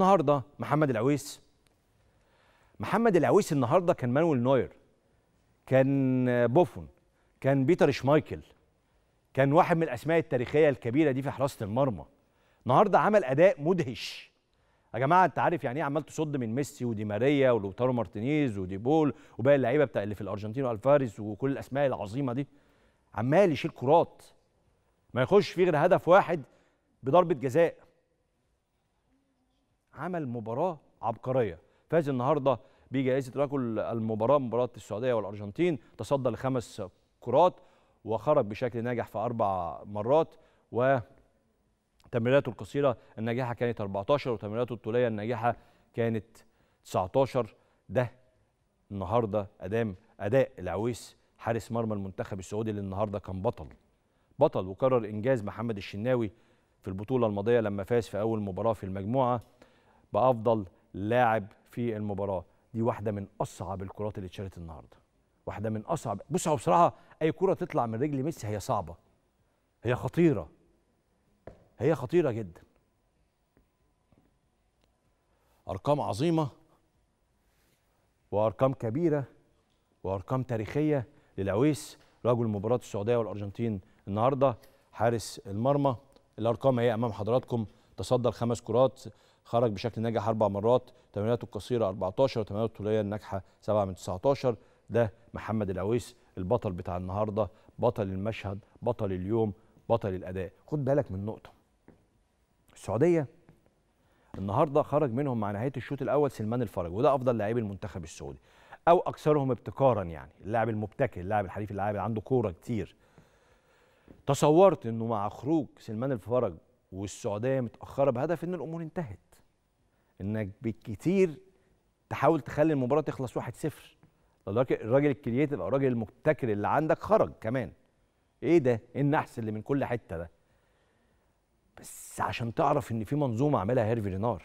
النهارده محمد العويس محمد العويس النهارده كان مانويل نوير كان بوفون كان بيتر شمايكل كان واحد من الاسماء التاريخيه الكبيره دي في حراسه المرمى النهارده عمل اداء مدهش يا جماعه انت عارف يعني ايه عمال تصد من ميسي ودي ماريا ولوتارو مارتينيز ودي بول وباقي اللعيبه بتاع اللي في الارجنتين والفاريز وكل الاسماء العظيمه دي عمال يشيل كرات ما يخش فيه غير هدف واحد بضربه جزاء عمل مباراه عبقريه فاز النهارده بجائزه رجل المباراه مباراه السعوديه والارجنتين تصدى لخمس كرات وخرج بشكل ناجح في اربع مرات و تمريراته القصيرة الناجحة كانت 14 وتمريراته الطولية الناجحة كانت 19 ده النهاردة أدام أداء العويس حارس مرمى المنتخب السعودي اللي النهاردة كان بطل بطل وكرر إنجاز محمد الشناوي في البطولة الماضية لما فاز في أول مباراة في المجموعة بافضل لاعب في المباراه دي واحده من اصعب الكرات اللي اتشالت النهارده واحده من اصعب بص هو بصراحه اي كره تطلع من رجل ميسي هي صعبه هي خطيره هي خطيره جدا ارقام عظيمه وارقام كبيره وارقام تاريخيه للعويس رجل مباراه السعوديه والارجنتين النهارده حارس المرمى الارقام هي امام حضراتكم تصدر خمس كرات خرج بشكل ناجح اربع مرات تمريراته القصيره 14 وتمريراته الطوليه الناجحه 7 من 19 ده محمد العويس البطل بتاع النهارده بطل المشهد بطل اليوم بطل الاداء خد بالك من نقطه السعوديه النهارده خرج منهم مع نهايه الشوط الاول سلمان الفرج وده افضل لاعب المنتخب السعودي او اكثرهم ابتكارا يعني اللاعب المبتكر اللاعب الحريف اللاعب اللي عنده كوره كتير تصورت انه مع خروج سلمان الفرج والسعوديه متاخره بهدف ان الامور انتهت انك بالكتير تحاول تخلي المباراه تخلص 1-0 الراجل الكرييتيف او الراجل المبتكر اللي عندك خرج كمان ايه ده ايه النحس اللي من كل حته ده بس عشان تعرف ان في منظومه عاملها هيرفي رينار